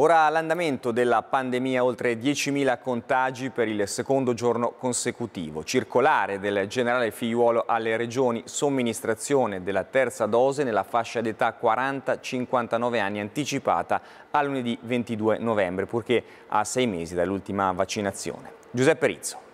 Ora l'andamento della pandemia, oltre 10.000 contagi per il secondo giorno consecutivo. Circolare del generale Figliuolo alle regioni, somministrazione della terza dose nella fascia d'età 40-59 anni anticipata a lunedì 22 novembre, purché a sei mesi dall'ultima vaccinazione. Giuseppe Rizzo.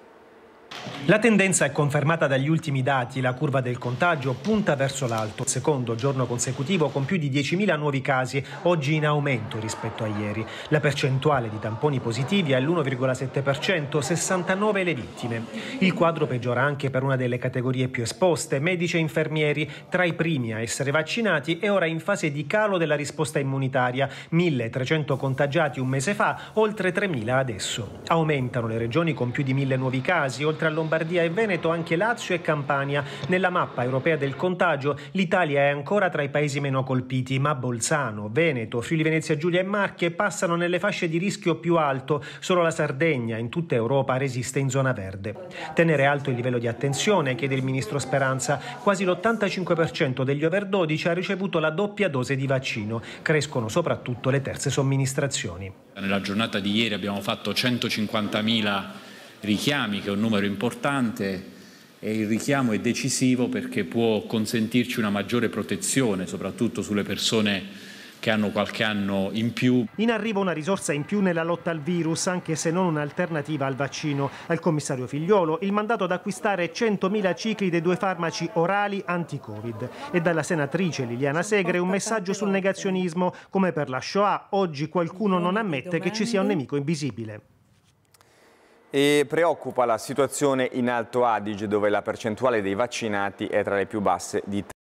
La tendenza è confermata dagli ultimi dati, la curva del contagio punta verso l'alto, secondo giorno consecutivo con più di 10.000 nuovi casi, oggi in aumento rispetto a ieri. La percentuale di tamponi positivi è all'1,7%, 69 le vittime. Il quadro peggiora anche per una delle categorie più esposte, medici e infermieri, tra i primi a essere vaccinati e ora in fase di calo della risposta immunitaria, 1.300 contagiati un mese fa, oltre 3.000 adesso. Aumentano le regioni con più di 1.000 nuovi casi, oltre al Lombardia e Veneto anche Lazio e Campania. Nella mappa europea del contagio l'Italia è ancora tra i paesi meno colpiti, ma Bolzano, Veneto, Friuli Venezia Giulia e Marche passano nelle fasce di rischio più alto. Solo la Sardegna in tutta Europa resiste in zona verde. Tenere alto il livello di attenzione, chiede il ministro Speranza. Quasi l'85% degli over 12 ha ricevuto la doppia dose di vaccino. Crescono soprattutto le terze somministrazioni. Nella giornata di ieri abbiamo fatto 150.000 richiami, che è un numero importante, e il richiamo è decisivo perché può consentirci una maggiore protezione, soprattutto sulle persone che hanno qualche anno in più. In arrivo una risorsa in più nella lotta al virus, anche se non un'alternativa al vaccino. Al commissario Figliolo il mandato ad acquistare 100.000 cicli dei due farmaci orali anti-Covid. E dalla senatrice Liliana Segre un messaggio sul negazionismo. Come per la Shoah, oggi qualcuno non ammette che ci sia un nemico invisibile. E preoccupa la situazione in Alto Adige dove la percentuale dei vaccinati è tra le più basse d'Italia.